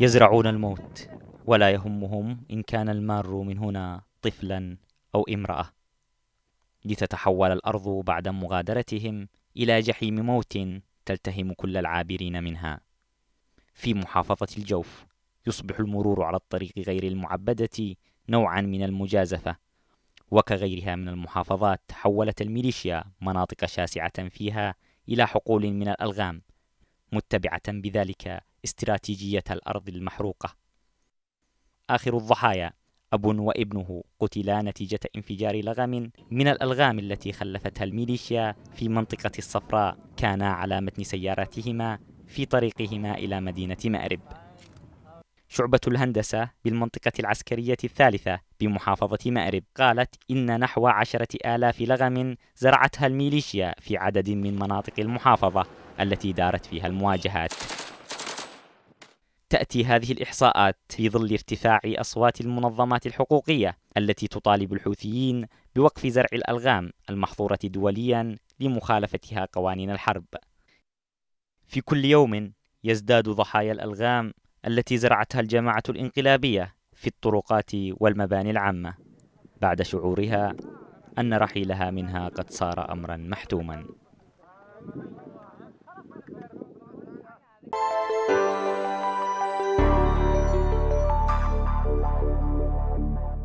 يزرعون الموت ولا يهمهم إن كان المار من هنا طفلا أو امرأة لتتحول الأرض بعد مغادرتهم إلى جحيم موت تلتهم كل العابرين منها في محافظة الجوف يصبح المرور على الطريق غير المعبدة نوعا من المجازفة وكغيرها من المحافظات حولت الميليشيا مناطق شاسعة فيها إلى حقول من الألغام متبعة بذلك استراتيجية الأرض المحروقة آخر الضحايا أب وابنه قتلا نتيجة انفجار لغم من الألغام التي خلفتها الميليشيا في منطقة الصفراء كانا على متن سياراتهما في طريقهما إلى مدينة مأرب شعبة الهندسة بالمنطقة العسكرية الثالثة بمحافظة مأرب قالت إن نحو عشرة آلاف لغم زرعتها الميليشيا في عدد من مناطق المحافظة التي دارت فيها المواجهات تأتي هذه الإحصاءات في ظل ارتفاع أصوات المنظمات الحقوقية التي تطالب الحوثيين بوقف زرع الألغام المحظورة دوليا لمخالفتها قوانين الحرب. في كل يوم يزداد ضحايا الألغام التي زرعتها الجماعة الانقلابية في الطرقات والمباني العامة بعد شعورها أن رحيلها منها قد صار أمرا محتوما.